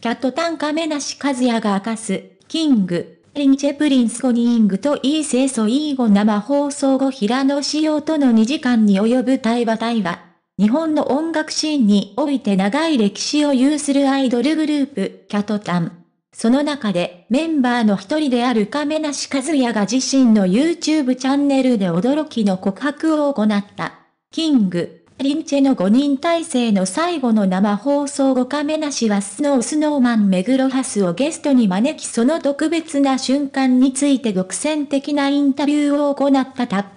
キャットタンカメナシカズヤが明かす、キング、リンチェプリンスコニーングといい清掃いい後生放送後平野仕様との2時間に及ぶ対話対話。日本の音楽シーンにおいて長い歴史を有するアイドルグループ、キャトタン。その中で、メンバーの一人である亀梨和也が自身の YouTube チャンネルで驚きの告白を行った。キング、リンチェの5人体制の最後の生放送後カメなしはスノースノーマンメグロハスをゲストに招きその特別な瞬間について独占的なインタビューを行ったタップ。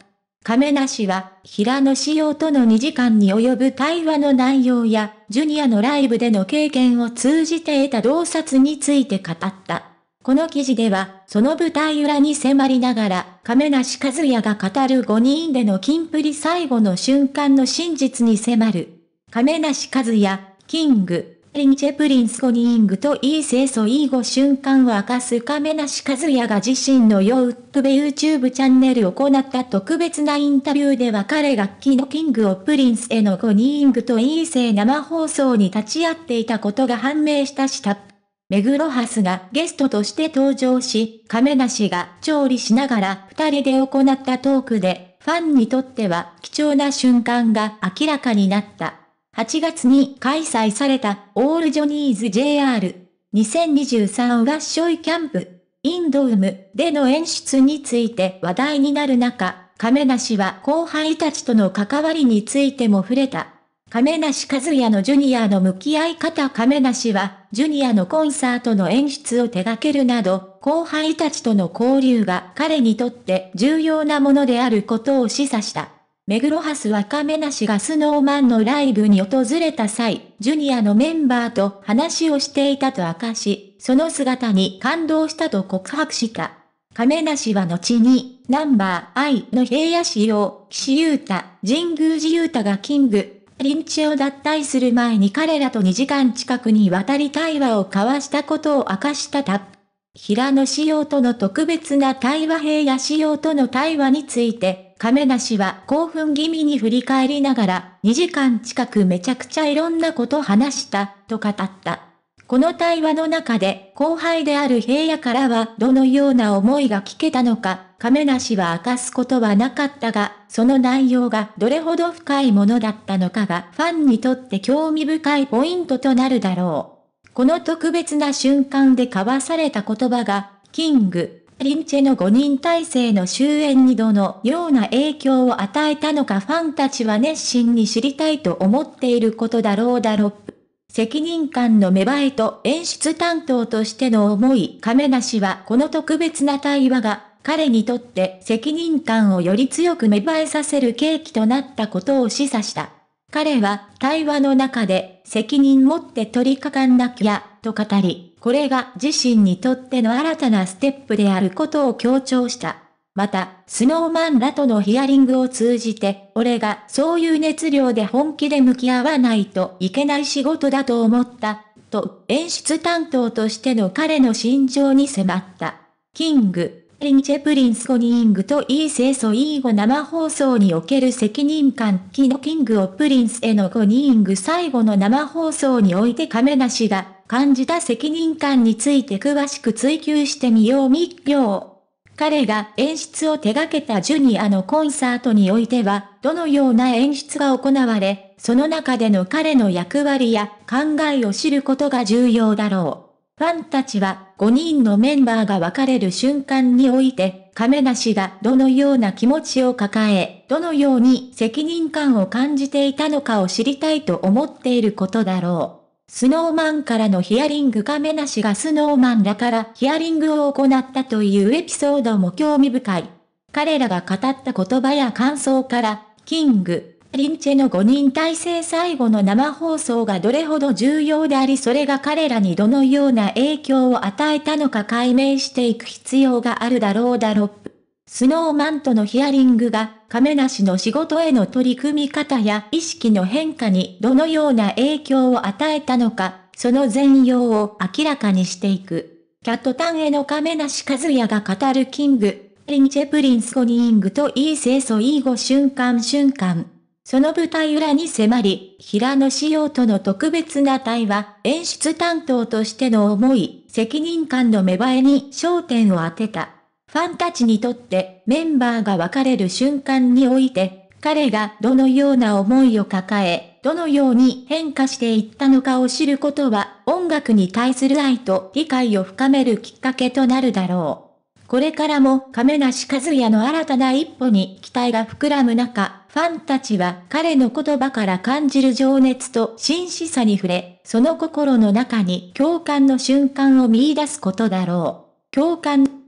亀梨は、平野仕様との2時間に及ぶ対話の内容や、ジュニアのライブでの経験を通じて得た洞察について語った。この記事では、その舞台裏に迫りながら、亀梨和也が語る5人での金プリ最後の瞬間の真実に迫る。亀梨和也、キング、リンチェプリンス5人グといい清楚いい5瞬間を明かす亀梨和也が自身のヨウッベ YouTube チャンネルを行った特別なインタビューでは彼が昨日キングをプリンスへの5人グといい生生放送に立ち会っていたことが判明したした。目黒ハスがゲストとして登場し、亀梨が調理しながら二人で行ったトークで、ファンにとっては貴重な瞬間が明らかになった。8月に開催されたオールジョニーズ JR 2023合唱キャンプインドウムでの演出について話題になる中、亀梨は後輩たちとの関わりについても触れた。亀梨和也のジュニアの向き合い方亀梨は、ジュニアのコンサートの演出を手掛けるなど、後輩たちとの交流が彼にとって重要なものであることを示唆した。メグロハスは亀梨がスノーマンのライブに訪れた際、ジュニアのメンバーと話をしていたと明かし、その姿に感動したと告白した。亀梨は後に、ナンバー I の平野市を、岸優太、神宮寺優太がキング、リンチを脱退する前に彼らと2時間近くにわたり対話を交わしたことを明かしたタップ。平野仕様との特別な対話平野仕様との対話について、亀梨は興奮気味に振り返りながら、2時間近くめちゃくちゃいろんなこと話した、と語った。この対話の中で後輩である平野からはどのような思いが聞けたのか、亀梨は明かすことはなかったが、その内容がどれほど深いものだったのかがファンにとって興味深いポイントとなるだろう。この特別な瞬間で交わされた言葉が、キング、リンチェの5人体制の終焉にどのような影響を与えたのかファンたちは熱心に知りたいと思っていることだろうだろう。責任感の芽生えと演出担当としての思い、亀梨はこの特別な対話が、彼にとって責任感をより強く芽生えさせる契機となったことを示唆した。彼は対話の中で責任持って取りかかんなきゃ、と語り、これが自身にとっての新たなステップであることを強調した。また、スノーマンらとのヒアリングを通じて、俺がそういう熱量で本気で向き合わないといけない仕事だと思った、と演出担当としての彼の心情に迫った。キング、リンチェプリンスコニングといい清楚いい後生放送における責任感キノキングをプリンスへのコニング最後の生放送において亀梨が感じた責任感について詳しく追求してみよう密教。彼が演出を手掛けたジュニアのコンサートにおいては、どのような演出が行われ、その中での彼の役割や考えを知ることが重要だろう。ファンたちは5人のメンバーが分かれる瞬間において、亀梨がどのような気持ちを抱え、どのように責任感を感じていたのかを知りたいと思っていることだろう。スノーマンからのヒアリング亀梨がスノーマンらからヒアリングを行ったというエピソードも興味深い。彼らが語った言葉や感想から、キング、リンチェの5人体制最後の生放送がどれほど重要でありそれが彼らにどのような影響を与えたのか解明していく必要があるだろうだろう。スノーマンとのヒアリングが、亀梨の仕事への取り組み方や意識の変化にどのような影響を与えたのか、その全容を明らかにしていく。キャットタンへの亀梨和也が語るキング、リンチェプリンスコニーングといい清楚いいご瞬間瞬間。その舞台裏に迫り、平野仕様との特別な対話、演出担当としての思い、責任感の芽生えに焦点を当てた。ファンたちにとってメンバーが別れる瞬間において、彼がどのような思いを抱え、どのように変化していったのかを知ることは、音楽に対する愛と理解を深めるきっかけとなるだろう。これからも亀梨和也の新たな一歩に期待が膨らむ中、ファンたちは彼の言葉から感じる情熱と真摯さに触れ、その心の中に共感の瞬間を見出すことだろう。共感